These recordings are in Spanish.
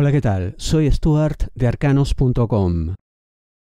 Hola, ¿qué tal? Soy Stuart de arcanos.com.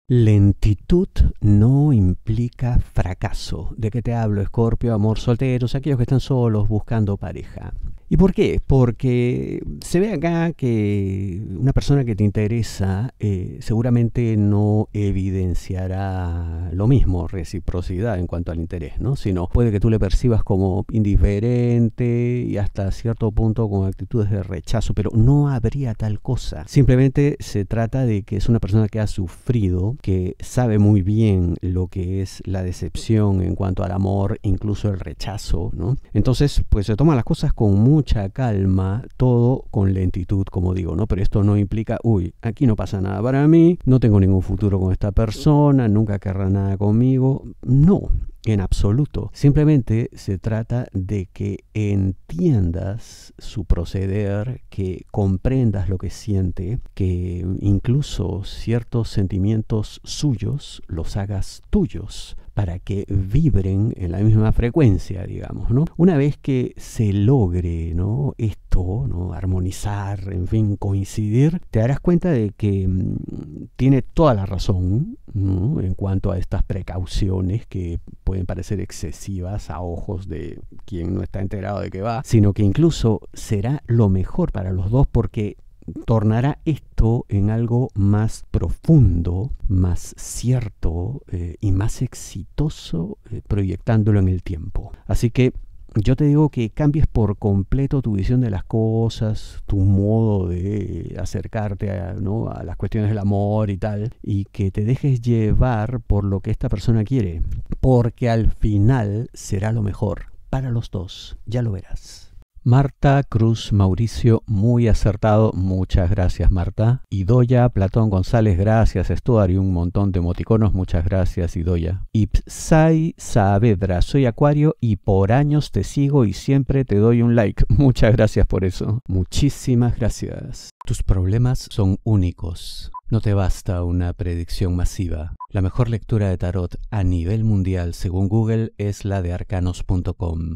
Lentitud no implica fracaso. ¿De qué te hablo, Escorpio, amor solteros, aquellos que están solos buscando pareja? ¿Y por qué? Porque se ve acá que una persona que te interesa eh, seguramente no evidenciará lo mismo, reciprocidad en cuanto al interés, ¿no? Sino puede que tú le percibas como indiferente y hasta cierto punto con actitudes de rechazo, pero no habría tal cosa. Simplemente se trata de que es una persona que ha sufrido, que sabe muy bien lo que es la decepción en cuanto al amor, incluso el rechazo, ¿no? Entonces, pues se toman las cosas con mucho mucha calma, todo con lentitud, como digo, ¿no? Pero esto no implica, uy, aquí no pasa nada para mí, no tengo ningún futuro con esta persona, nunca querrá nada conmigo. No, en absoluto. Simplemente se trata de que entiendas su proceder, que comprendas lo que siente, que incluso ciertos sentimientos suyos los hagas tuyos para que vibren en la misma frecuencia, digamos, ¿no? Una vez que se logre, ¿no? Esto, ¿no? Armonizar, en fin, coincidir, te darás cuenta de que mm, tiene toda la razón en cuanto a estas precauciones que pueden parecer excesivas a ojos de quien no está enterado de que va, sino que incluso será lo mejor para los dos porque tornará esto en algo más profundo, más cierto eh, y más exitoso eh, proyectándolo en el tiempo. Así que yo te digo que cambies por completo tu visión de las cosas, tu modo de acercarte a, las cuestiones del amor y tal, y que te dejes llevar por lo que esta persona quiere, porque al final será lo mejor para los dos, ya lo verás. Marta Cruz Mauricio, muy acertado, muchas gracias Marta. Idoya Platón González, gracias Stuart y un montón de emoticonos, muchas gracias Idoya. Ipsai Saavedra, soy Acuario y por años te sigo y siempre te doy un like, muchas gracias por eso. Muchísimas gracias. Tus problemas son únicos. No te basta una predicción masiva. La mejor lectura de tarot a nivel mundial según Google es la de arcanos.com.